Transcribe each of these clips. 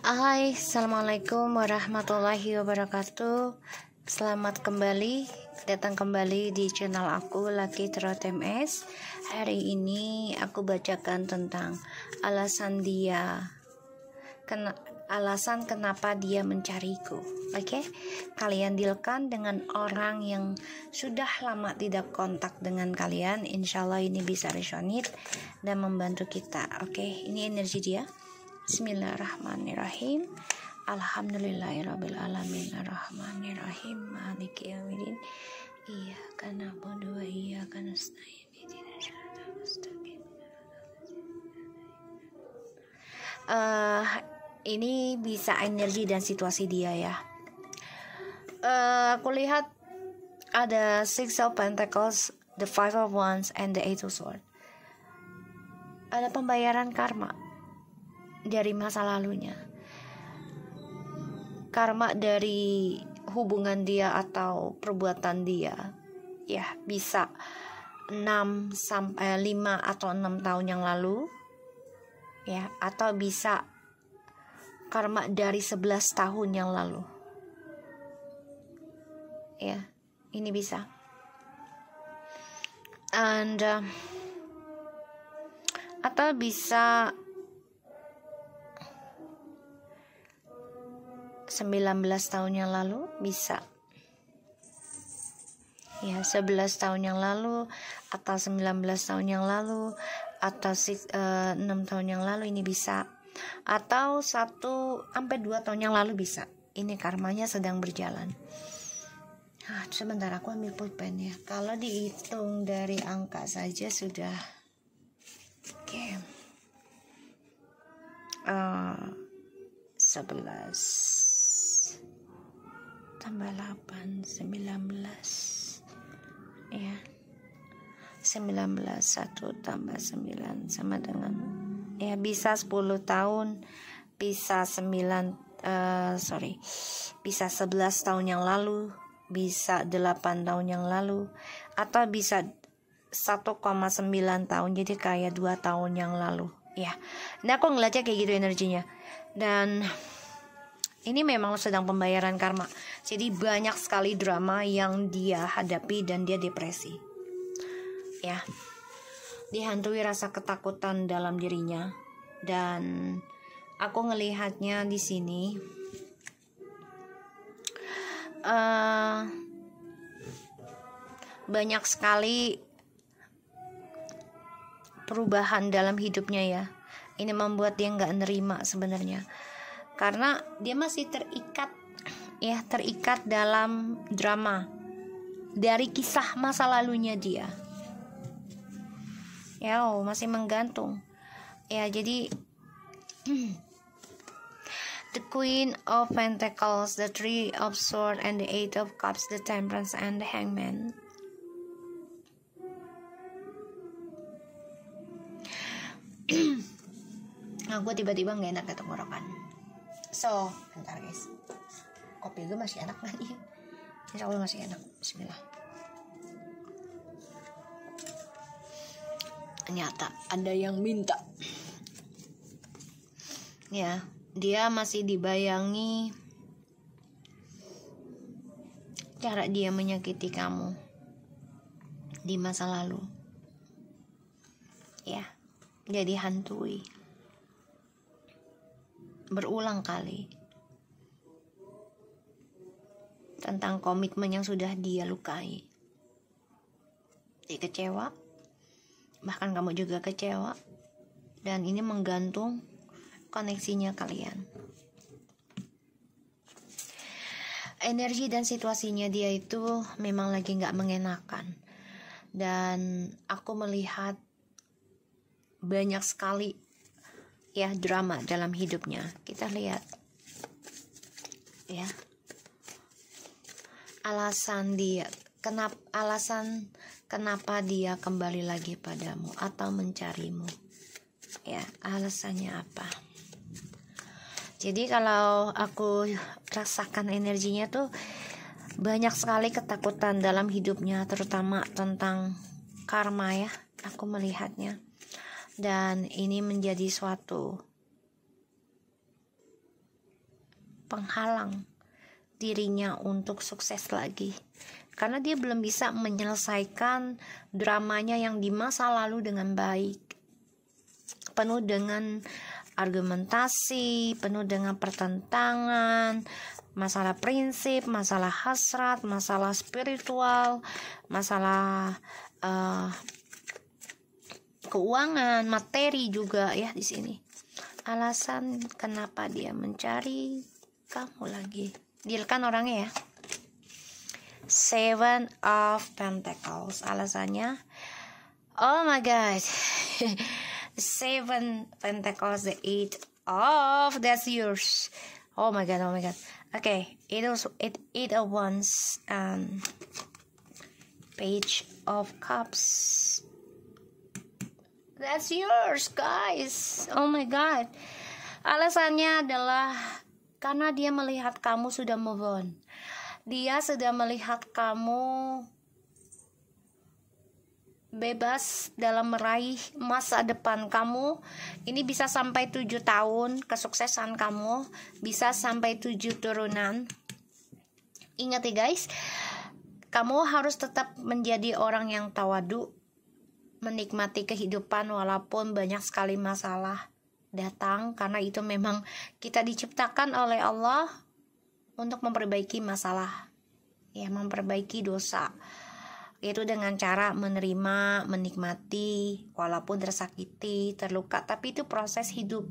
Hai, Assalamualaikum warahmatullahi wabarakatuh Selamat kembali, datang kembali di channel aku Laki Trot MS Hari ini aku bacakan tentang alasan dia Ken Alasan kenapa dia mencariku Oke, okay? kalian dealkan dengan orang yang sudah lama tidak kontak dengan kalian Insya Allah ini bisa resonate dan membantu kita Oke, okay? ini energi dia Bismillahirrahmanirrahim. Alhamdulillahirrabbilalamin Ar-Rahmanirrahim Maliki yaumiddin. Iya karena bodoh eh, Iya karena uh, Ini bisa energi dan situasi dia ya uh, Aku lihat Ada Six of Pentacles The Five of Wands And the Eight of Swords Ada pembayaran karma dari masa lalunya karma dari hubungan dia atau perbuatan dia ya bisa 6 sampai 5 atau 6 tahun yang lalu ya atau bisa karma dari 11 tahun yang lalu ya ini bisa and uh, atau bisa 19 tahun yang lalu bisa ya 11 tahun yang lalu atau 19 tahun yang lalu atau uh, eh, 6 tahun yang lalu ini bisa atau 1 sampai 2 tahun yang lalu bisa ini karmanya sedang berjalan nah, sebentar aku ambil pulpen ya kalau dihitung dari angka saja sudah oke okay. uh, 11 tambah 8 19 ya 19 1 tambah 9 sama dengan ya bisa 10 tahun bisa 9 uh, eh, sorry bisa 11 tahun yang lalu bisa 8 tahun yang lalu atau bisa 1,9 tahun jadi kayak 2 tahun yang lalu ya nah aku ngeliatnya kayak gitu energinya dan ini memang sedang pembayaran karma. Jadi banyak sekali drama yang dia hadapi dan dia depresi. Ya. Dihantui rasa ketakutan dalam dirinya dan aku ngelihatnya di sini uh, banyak sekali perubahan dalam hidupnya ya. Ini membuat dia nggak nerima sebenarnya karena dia masih terikat ya terikat dalam drama dari kisah masa lalunya dia ya oh, masih menggantung ya jadi The Queen of Pentacles, the Three of Swords, and the Eight of Cups, the Temperance, and the Hangman. aku nah, tiba-tiba nggak enak ketemu tenggorokan so bentar guys kopi gue masih enak gak nih insya Allah masih enak bismillah ternyata ada yang minta ya dia masih dibayangi cara dia menyakiti kamu di masa lalu ya jadi hantui berulang kali tentang komitmen yang sudah dia lukai. Dia kecewa, bahkan kamu juga kecewa, dan ini menggantung koneksinya kalian. Energi dan situasinya dia itu memang lagi nggak mengenakan, dan aku melihat banyak sekali ya drama dalam hidupnya kita lihat ya alasan dia kenapa alasan kenapa dia kembali lagi padamu atau mencarimu ya alasannya apa jadi kalau aku rasakan energinya tuh banyak sekali ketakutan dalam hidupnya terutama tentang karma ya aku melihatnya dan ini menjadi suatu penghalang dirinya untuk sukses lagi karena dia belum bisa menyelesaikan dramanya yang di masa lalu dengan baik penuh dengan argumentasi penuh dengan pertentangan masalah prinsip masalah hasrat masalah spiritual masalah uh, keuangan, materi juga ya di sini. Alasan kenapa dia mencari kamu lagi. Deal kan orangnya ya. Seven of Pentacles. Alasannya Oh my god. Seven Pentacles, the Eight of that's yours. Oh my god, oh my god. Okay, it was it it once um page of cups That's yours, guys. Oh my God. Alasannya adalah karena dia melihat kamu sudah move on. Dia sudah melihat kamu bebas dalam meraih masa depan kamu ini bisa sampai tujuh tahun kesuksesan kamu bisa sampai tujuh turunan ingat ya guys kamu harus tetap menjadi orang yang tawadu menikmati kehidupan walaupun banyak sekali masalah datang karena itu memang kita diciptakan oleh Allah untuk memperbaiki masalah ya memperbaiki dosa yaitu dengan cara menerima, menikmati walaupun tersakiti, terluka tapi itu proses hidup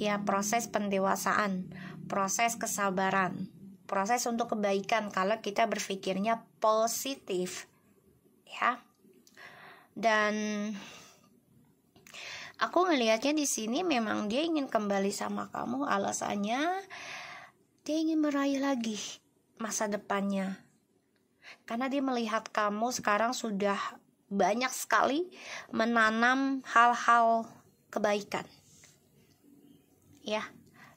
ya proses pendewasaan, proses kesabaran, proses untuk kebaikan kalau kita berpikirnya positif ya dan aku ngelihatnya di sini memang dia ingin kembali sama kamu alasannya dia ingin meraih lagi masa depannya karena dia melihat kamu sekarang sudah banyak sekali menanam hal-hal kebaikan ya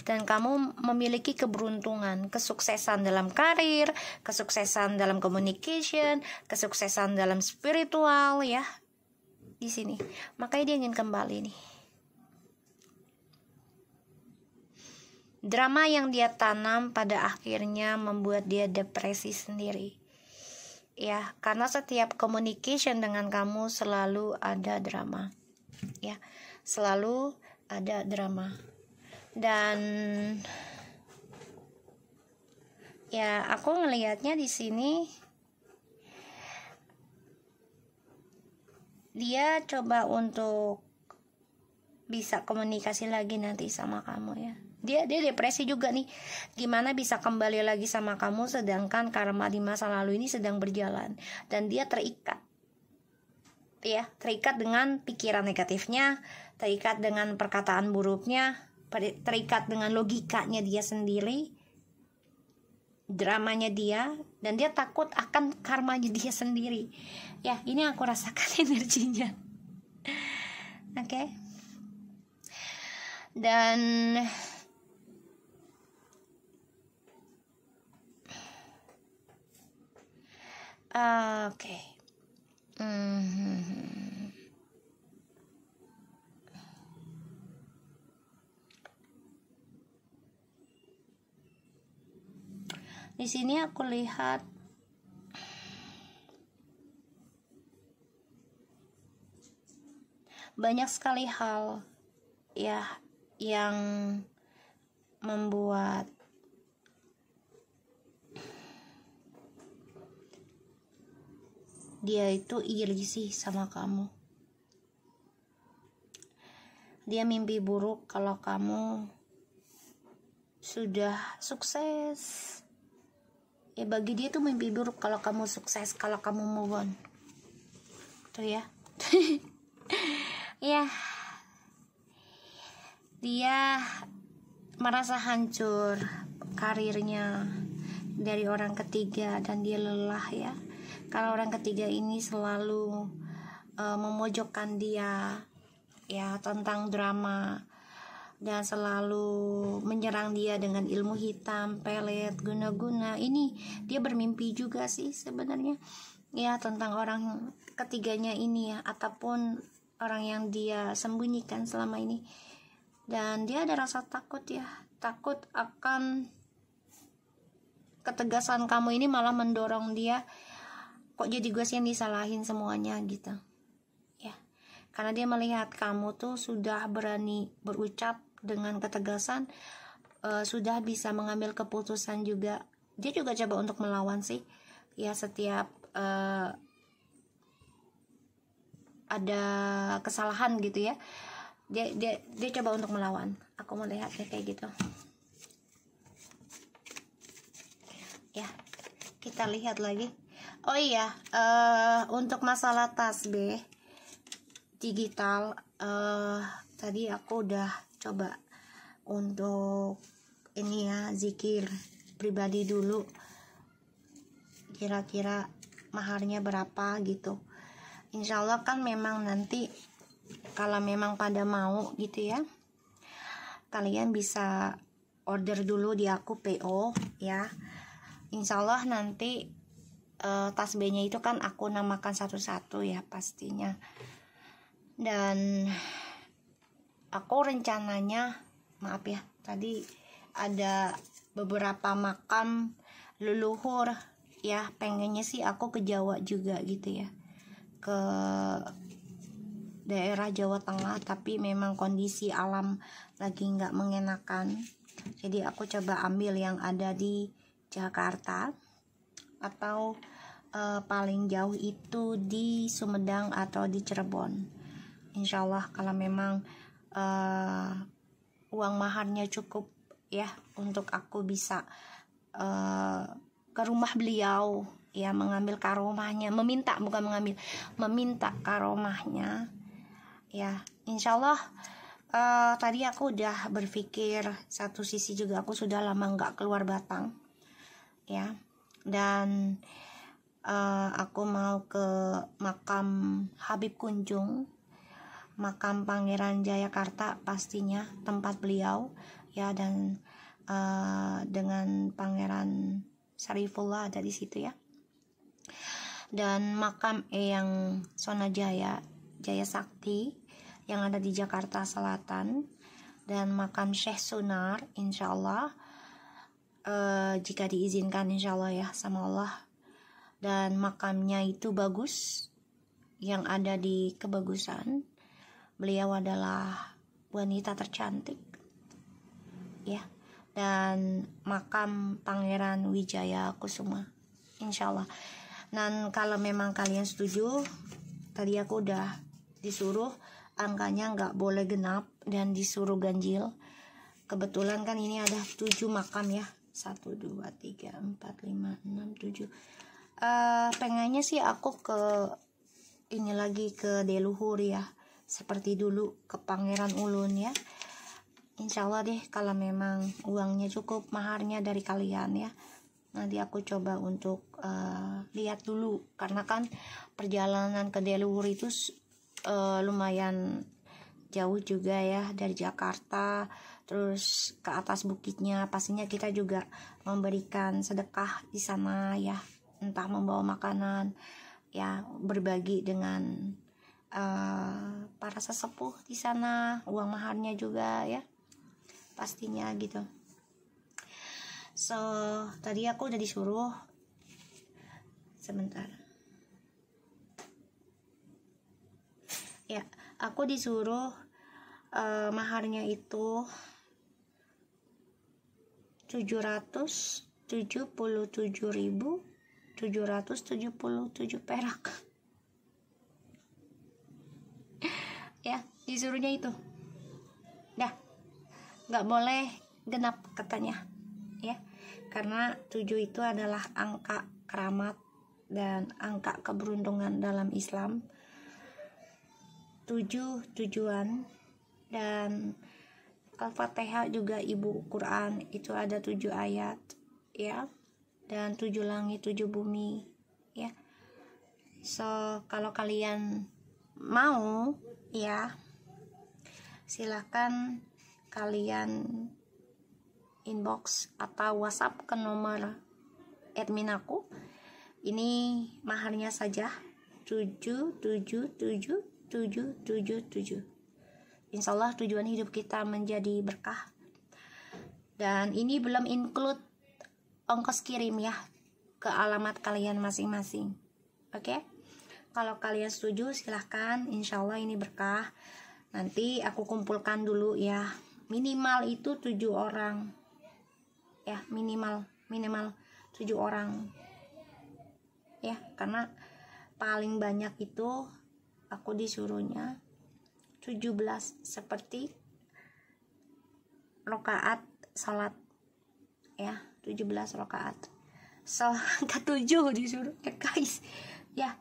dan kamu memiliki keberuntungan, kesuksesan dalam karir, kesuksesan dalam communication, kesuksesan dalam spiritual ya, di sini. Makanya dia ingin kembali nih. Drama yang dia tanam pada akhirnya membuat dia depresi sendiri. Ya, karena setiap communication dengan kamu selalu ada drama. Ya, selalu ada drama. Dan ya, aku ngelihatnya di sini dia coba untuk bisa komunikasi lagi nanti sama kamu ya dia dia depresi juga nih gimana bisa kembali lagi sama kamu sedangkan karma di masa lalu ini sedang berjalan dan dia terikat ya terikat dengan pikiran negatifnya terikat dengan perkataan buruknya terikat dengan logikanya dia sendiri dramanya dia dan dia takut akan karmanya dia sendiri ya ini aku rasakan energinya oke okay? dan ah, oke okay. mm -hmm. hmm, hmm. di sini aku lihat banyak sekali hal ya yang membuat dia itu iri sih sama kamu dia mimpi buruk kalau kamu sudah sukses ya bagi dia tuh mimpi buruk kalau kamu sukses kalau kamu move on tuh ya ya dia merasa hancur karirnya dari orang ketiga dan dia lelah ya kalau orang ketiga ini selalu uh, memojokkan dia ya tentang drama dan selalu menyerang dia dengan ilmu hitam, pelet, guna-guna. Ini dia bermimpi juga sih sebenarnya. Ya, tentang orang ketiganya ini ya ataupun orang yang dia sembunyikan selama ini. Dan dia ada rasa takut ya, takut akan ketegasan kamu ini malah mendorong dia kok jadi gue sih yang disalahin semuanya gitu. Ya, karena dia melihat kamu tuh sudah berani berucap dengan ketegasan uh, sudah bisa mengambil keputusan juga dia juga coba untuk melawan sih ya setiap uh, ada kesalahan gitu ya dia dia dia coba untuk melawan aku mau lihat kayak gitu ya kita lihat lagi oh iya uh, untuk masalah tas B digital uh, tadi aku udah coba untuk ini ya zikir pribadi dulu kira-kira maharnya berapa gitu insya Allah kan memang nanti kalau memang pada mau gitu ya kalian bisa order dulu di aku PO ya insya Allah nanti uh, tasbihnya itu kan aku namakan satu-satu ya pastinya dan aku rencananya maaf ya tadi ada beberapa makam leluhur ya pengennya sih aku ke Jawa juga gitu ya ke daerah Jawa Tengah tapi memang kondisi alam lagi nggak mengenakan jadi aku coba ambil yang ada di Jakarta atau eh, paling jauh itu di Sumedang atau di Cirebon Insya Allah kalau memang uh, uang maharnya cukup ya untuk aku bisa uh, ke rumah beliau ya mengambil karomahnya meminta bukan mengambil meminta karomahnya ya insyaallah uh, tadi aku udah berpikir satu sisi juga aku sudah lama nggak keluar Batang ya dan uh, aku mau ke makam Habib Kunjung makam Pangeran Jayakarta pastinya tempat beliau ya dan uh, dengan Pangeran Sarifullah ada di situ ya dan makam Eyang Sonajaya Jaya Sakti yang ada di Jakarta Selatan dan makam Syekh Sunar insya Allah uh, jika diizinkan insya Allah ya sama Allah dan makamnya itu bagus yang ada di kebagusan beliau adalah wanita tercantik ya dan makam Pangeran Wijaya Kusuma Insya Allah dan kalau memang kalian setuju tadi aku udah disuruh angkanya nggak boleh genap dan disuruh ganjil kebetulan kan ini ada tujuh makam ya 1 2 3 4 5 6 7 uh, pengennya sih aku ke ini lagi ke Deluhur ya seperti dulu ke Pangeran Ulun ya Insya Allah deh kalau memang uangnya cukup maharnya dari kalian ya nanti aku coba untuk uh, lihat dulu karena kan perjalanan ke Deluhur itu uh, lumayan jauh juga ya dari Jakarta terus ke atas bukitnya pastinya kita juga memberikan sedekah di sana ya entah membawa makanan ya berbagi dengan uh, para sesepuh di sana uang maharnya juga ya pastinya gitu so tadi aku udah disuruh sebentar ya aku disuruh uh, maharnya itu 777.777 perak disuruhnya itu dah nggak boleh genap katanya ya karena tujuh itu adalah angka keramat dan angka keberuntungan dalam Islam tujuh tujuan dan Al-Fatihah juga ibu Quran itu ada tujuh ayat ya dan tujuh langit tujuh bumi ya so kalau kalian mau ya silahkan kalian inbox atau whatsapp ke nomor admin aku ini maharnya saja 777777. Insya Allah tujuan hidup kita menjadi berkah. Dan ini belum include ongkos kirim ya ke alamat kalian masing-masing. Oke? Okay? Kalau kalian setuju silahkan, insya Allah ini berkah nanti aku kumpulkan dulu ya minimal itu tujuh orang ya minimal minimal tujuh orang ya karena paling banyak itu aku disuruhnya 17 seperti rokaat salat ya 17 rokaat ke tujuh disuruh ya guys ya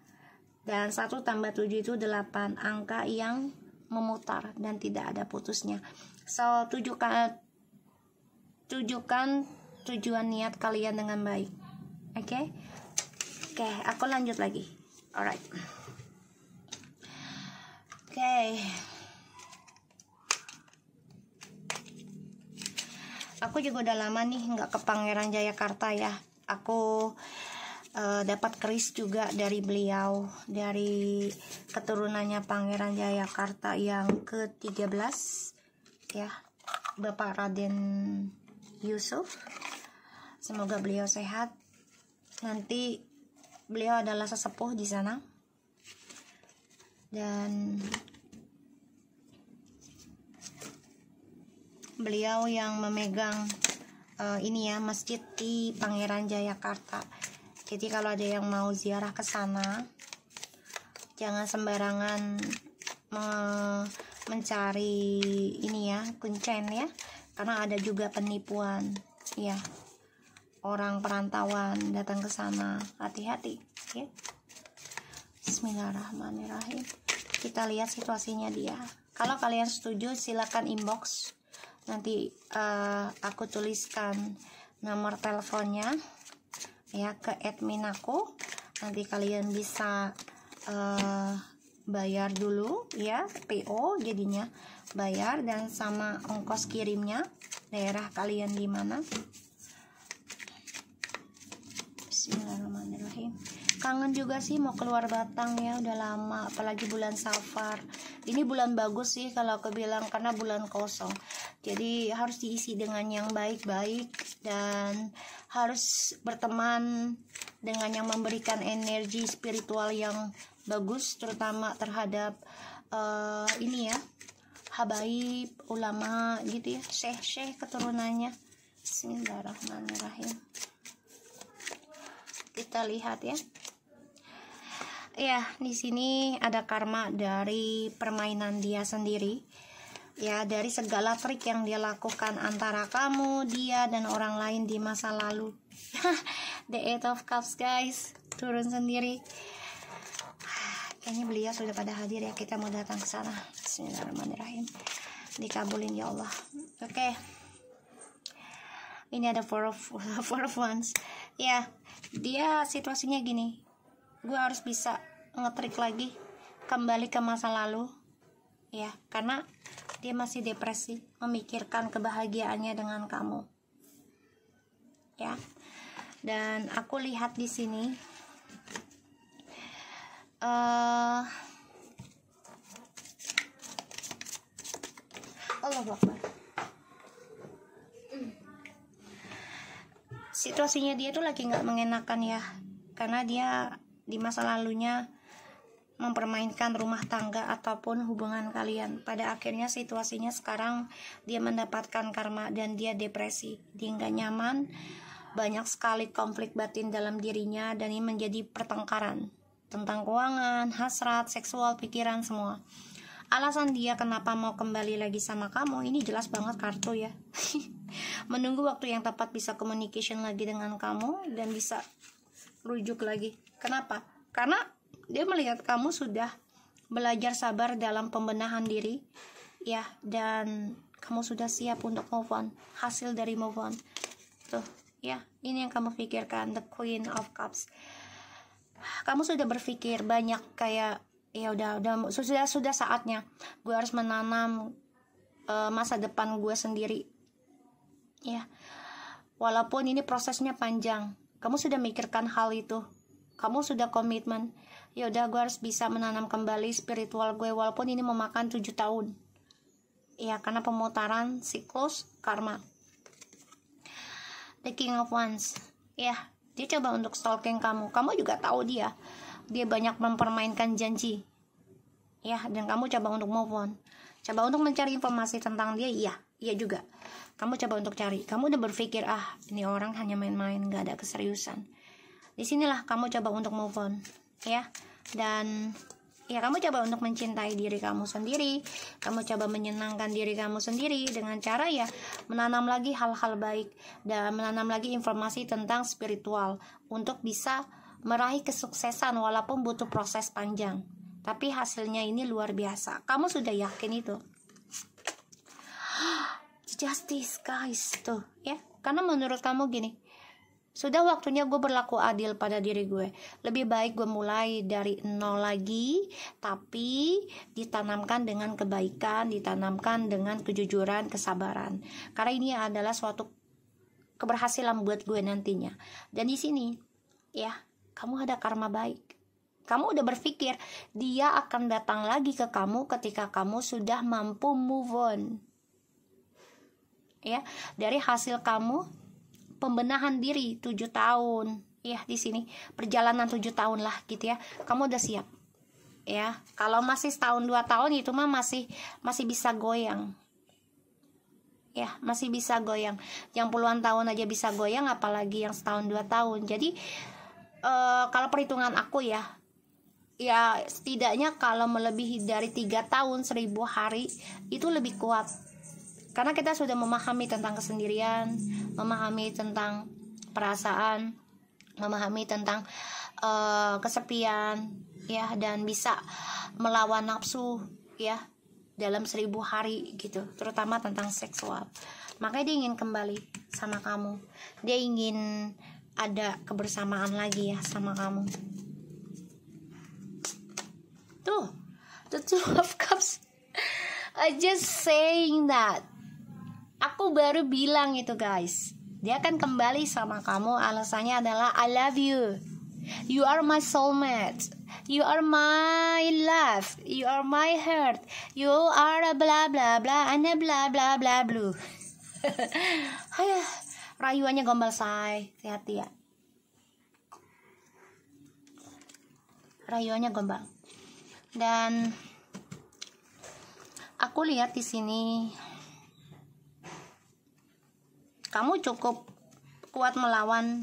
dan satu tambah tujuh itu delapan angka yang memutar dan tidak ada putusnya. So, tujukan tujukan tujuan niat kalian dengan baik. Oke? Okay? Oke, okay, aku lanjut lagi. Alright. Oke. Okay. Aku juga udah lama nih nggak ke Pangeran Jayakarta ya. Aku uh, dapat keris juga dari beliau dari keturunannya Pangeran Jayakarta yang ke-13 ya Bapak Raden Yusuf semoga beliau sehat nanti beliau adalah sesepuh di sana dan beliau yang memegang uh, ini ya masjid di Pangeran Jayakarta jadi kalau ada yang mau ziarah ke sana, jangan sembarangan me mencari ini ya, kuncen ya. Karena ada juga penipuan, ya. Orang perantauan datang ke sana, hati-hati ya. Bismillahirrahmanirrahim. Kita lihat situasinya dia. Kalau kalian setuju silakan inbox. Nanti uh, aku tuliskan nomor teleponnya ya ke admin aku nanti kalian bisa uh, bayar dulu ya PO jadinya bayar dan sama ongkos kirimnya daerah kalian di mana Bismillahirrahmanirrahim kangen juga sih mau keluar Batang ya udah lama apalagi bulan Safar ini bulan bagus sih kalau aku bilang karena bulan kosong jadi harus diisi dengan yang baik-baik dan harus berteman dengan yang memberikan energi spiritual yang bagus terutama terhadap uh, ini ya habaib ulama gitu ya syekh-syekh keturunannya Bismillahirrahmanirrahim kita lihat ya ya di sini ada karma dari permainan dia sendiri ya dari segala trik yang dia lakukan antara kamu, dia dan orang lain di masa lalu. The Eight of Cups guys, turun sendiri. Kayaknya beliau sudah pada hadir ya kita mau datang ke sana. Bismillahirrahmanirrahim. Dikabulin ya Allah. Oke. Okay. Ini ada four of four of ones. Ya, dia situasinya gini. Gue harus bisa ngetrik lagi kembali ke masa lalu. Ya, karena dia masih depresi memikirkan kebahagiaannya dengan kamu ya dan aku lihat di sini uh, Allah Akbar situasinya dia tuh lagi nggak mengenakan ya karena dia di masa lalunya mempermainkan rumah tangga ataupun hubungan kalian. Pada akhirnya situasinya sekarang dia mendapatkan karma dan dia depresi. Dia nggak nyaman, banyak sekali konflik batin dalam dirinya dan ini menjadi pertengkaran tentang keuangan, hasrat, seksual, pikiran semua. Alasan dia kenapa mau kembali lagi sama kamu ini jelas banget kartu ya. Menunggu waktu yang tepat bisa communication lagi dengan kamu dan bisa rujuk lagi. Kenapa? Karena dia melihat kamu sudah belajar sabar dalam pembenahan diri ya dan kamu sudah siap untuk move on hasil dari move on tuh ya ini yang kamu pikirkan the queen of cups kamu sudah berpikir banyak kayak ya udah udah sudah sudah saatnya gue harus menanam uh, masa depan gue sendiri ya walaupun ini prosesnya panjang kamu sudah mikirkan hal itu kamu sudah komitmen yaudah gue harus bisa menanam kembali spiritual gue walaupun ini memakan 7 tahun ya karena pemutaran siklus karma the king of wands ya dia coba untuk stalking kamu kamu juga tahu dia dia banyak mempermainkan janji ya dan kamu coba untuk move on coba untuk mencari informasi tentang dia iya iya juga kamu coba untuk cari kamu udah berpikir ah ini orang hanya main-main gak ada keseriusan disinilah kamu coba untuk move on ya dan ya kamu coba untuk mencintai diri kamu sendiri kamu coba menyenangkan diri kamu sendiri dengan cara ya menanam lagi hal-hal baik dan menanam lagi informasi tentang spiritual untuk bisa meraih kesuksesan walaupun butuh proses panjang tapi hasilnya ini luar biasa kamu sudah yakin itu justice guys tuh ya karena menurut kamu gini sudah waktunya gue berlaku adil pada diri gue. Lebih baik gue mulai dari nol lagi, tapi ditanamkan dengan kebaikan, ditanamkan dengan kejujuran, kesabaran. Karena ini adalah suatu keberhasilan buat gue nantinya. Dan di sini, ya, kamu ada karma baik. Kamu udah berpikir dia akan datang lagi ke kamu ketika kamu sudah mampu move on. Ya, dari hasil kamu pembenahan diri 7 tahun ya di sini perjalanan 7 tahun lah gitu ya kamu udah siap ya kalau masih setahun dua tahun itu mah masih masih bisa goyang ya masih bisa goyang yang puluhan tahun aja bisa goyang apalagi yang setahun dua tahun jadi e, kalau perhitungan aku ya ya setidaknya kalau melebihi dari tiga tahun seribu hari itu lebih kuat karena kita sudah memahami tentang kesendirian, memahami tentang perasaan, memahami tentang uh, kesepian, ya, dan bisa melawan nafsu, ya, dalam seribu hari gitu, terutama tentang seksual. Makanya dia ingin kembali sama kamu. Dia ingin ada kebersamaan lagi ya sama kamu. Tuh, the two of cups. I just saying that Aku baru bilang itu guys. Dia akan kembali sama kamu. Alasannya adalah I love you. You are my soulmate. You are my love. You are my heart. You are a bla bla bla and a bla bla bla blue. Ayah, rayuannya gombal say. Hati-hati ya. Rayuannya gombal. Dan aku lihat di sini kamu cukup kuat melawan.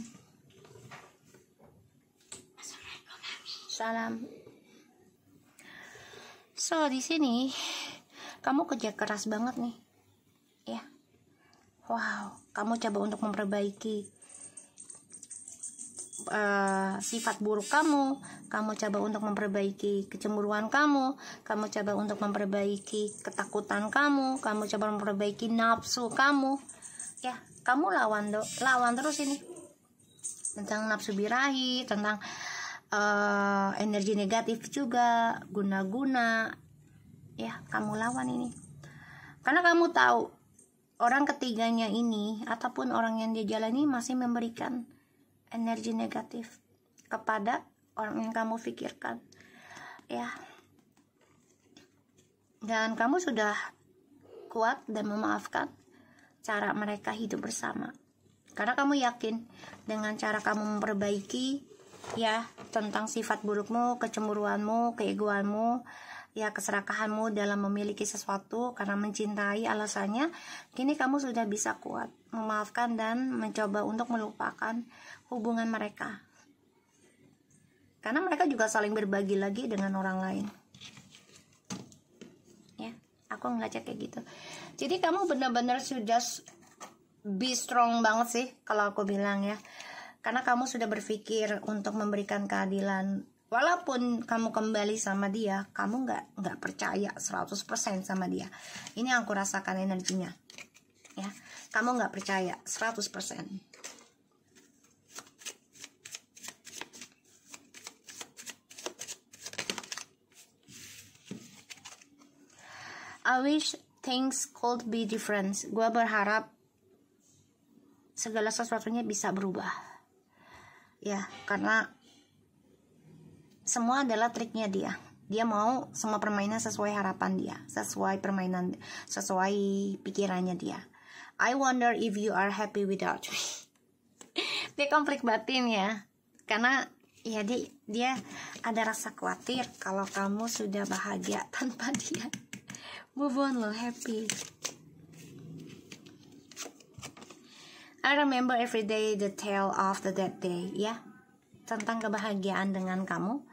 Salam. So, di sini kamu kerja keras banget nih. Ya. Wow, kamu coba untuk memperbaiki uh, sifat buruk kamu, kamu coba untuk memperbaiki kecemburuan kamu, kamu coba untuk memperbaiki ketakutan kamu, kamu coba memperbaiki nafsu kamu kamu lawan do lawan terus ini tentang nafsu birahi tentang uh, energi negatif juga guna-guna ya kamu lawan ini karena kamu tahu orang ketiganya ini ataupun orang yang dia jalani masih memberikan energi negatif kepada orang yang kamu pikirkan ya dan kamu sudah kuat dan memaafkan cara mereka hidup bersama. Karena kamu yakin dengan cara kamu memperbaiki ya tentang sifat burukmu, kecemburuanmu, keegoanmu, ya keserakahanmu dalam memiliki sesuatu karena mencintai alasannya kini kamu sudah bisa kuat memaafkan dan mencoba untuk melupakan hubungan mereka karena mereka juga saling berbagi lagi dengan orang lain aku ngajak kayak gitu jadi kamu bener-bener sudah be strong banget sih kalau aku bilang ya karena kamu sudah berpikir untuk memberikan keadilan walaupun kamu kembali sama dia kamu nggak nggak percaya 100% sama dia ini yang aku rasakan energinya ya kamu nggak percaya 100% I wish things could be different. Gue berharap segala sesuatunya bisa berubah. Ya, karena semua adalah triknya dia. Dia mau semua permainan sesuai harapan dia, sesuai permainan, sesuai pikirannya dia. I wonder if you are happy without me. dia konflik batin ya, karena ya dia, dia ada rasa khawatir kalau kamu sudah bahagia tanpa dia move on lo happy I remember every day the tale of the dead day ya tentang kebahagiaan dengan kamu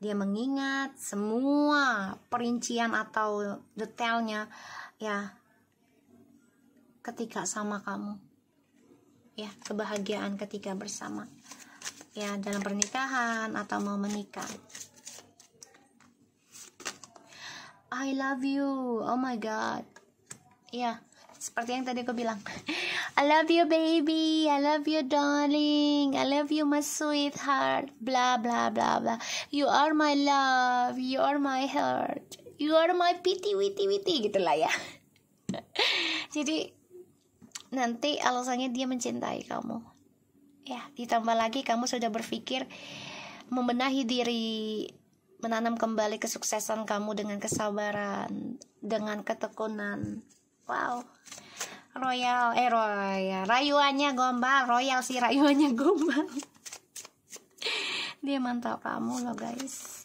dia mengingat semua perincian atau detailnya ya ketika sama kamu ya kebahagiaan ketika bersama ya dalam pernikahan atau mau menikah I love you oh my god ya yeah, seperti yang tadi aku bilang I love you baby I love you darling I love you my sweetheart bla bla bla bla you are my love you are my heart you are my pity witty witty gitulah ya jadi nanti alasannya dia mencintai kamu ya ditambah lagi kamu sudah berpikir membenahi diri menanam kembali kesuksesan kamu dengan kesabaran, dengan ketekunan. Wow. Royal, eh royal, rayuannya gombal, royal si rayuannya gombal. Dia mantau kamu loh guys.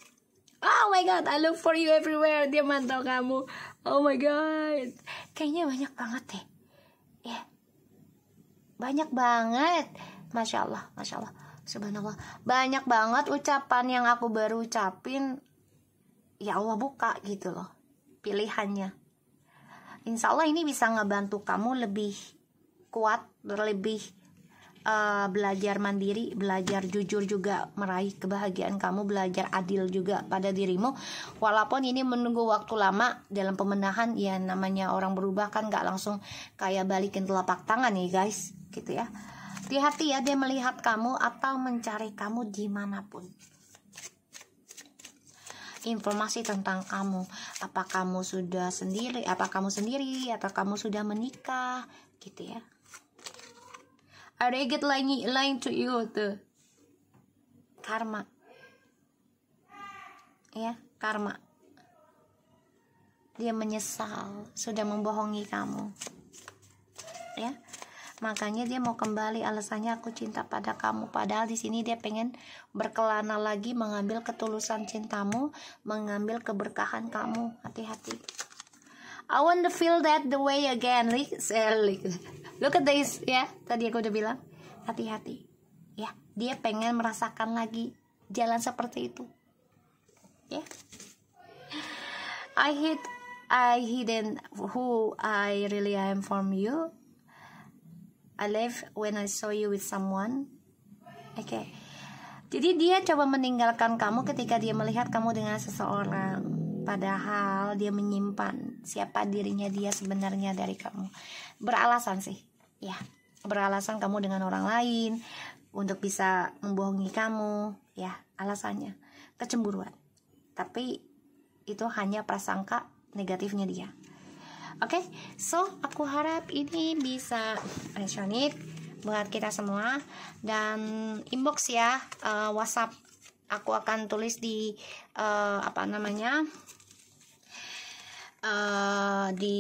Oh my god, I look for you everywhere. Dia mantau kamu. Oh my god. Kayaknya banyak banget deh. Ya. Yeah. Banyak banget. Masya Allah, Masya Allah subhanallah banyak banget ucapan yang aku baru ucapin ya Allah buka gitu loh pilihannya insya Allah ini bisa ngebantu kamu lebih kuat lebih uh, belajar mandiri, belajar jujur juga meraih kebahagiaan kamu, belajar adil juga pada dirimu. Walaupun ini menunggu waktu lama dalam pemenahan, ya namanya orang berubah kan nggak langsung kayak balikin telapak tangan ya guys, gitu ya. Hati-hati ya dia melihat kamu atau mencari kamu dimanapun. Informasi tentang kamu, apa kamu sudah sendiri, apa kamu sendiri, atau kamu sudah menikah, gitu ya. ada they get lying, lying to you tuh? Karma. Ya, karma. Dia menyesal sudah membohongi kamu. Ya makanya dia mau kembali alasannya aku cinta pada kamu padahal di sini dia pengen berkelana lagi mengambil ketulusan cintamu mengambil keberkahan kamu hati-hati I want to feel that the way again eh, look at this ya yeah, tadi aku udah bilang hati-hati ya yeah, dia pengen merasakan lagi jalan seperti itu ya yeah. I hate I hidden who I really am from you I left when I saw you with someone. Oke. Okay. Jadi dia coba meninggalkan kamu ketika dia melihat kamu dengan seseorang. Padahal dia menyimpan siapa dirinya dia sebenarnya dari kamu. Beralasan sih. Ya, beralasan kamu dengan orang lain untuk bisa membohongi kamu, ya, alasannya kecemburuan. Tapi itu hanya prasangka negatifnya dia. Oke, okay? so aku harap ini bisa resonate buat kita semua dan inbox ya uh, WhatsApp aku akan tulis di uh, apa namanya uh, di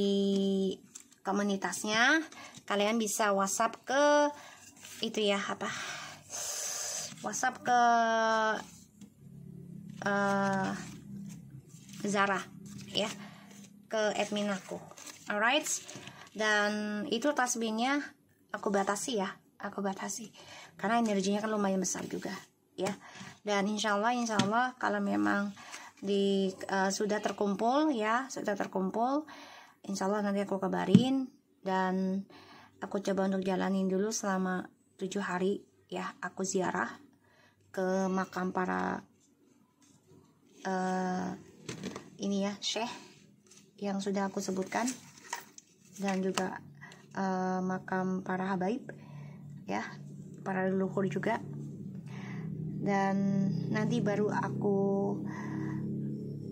komunitasnya kalian bisa WhatsApp ke itu ya apa WhatsApp ke uh, Zara ya ke admin aku alright dan itu tasbihnya aku batasi ya aku batasi karena energinya kan lumayan besar juga ya dan insya Allah, insya Allah kalau memang di uh, sudah terkumpul ya sudah terkumpul insya Allah nanti aku kabarin dan aku coba untuk jalanin dulu selama tujuh hari ya aku ziarah ke makam para uh, ini ya syekh yang sudah aku sebutkan dan juga uh, makam para habaib ya para leluhur juga dan nanti baru aku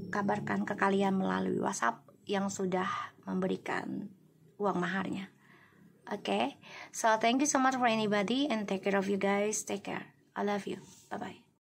kabarkan ke kalian melalui WhatsApp yang sudah memberikan uang maharnya. Oke, okay? so thank you so much for anybody and take care of you guys. Take care. I love you. Bye bye.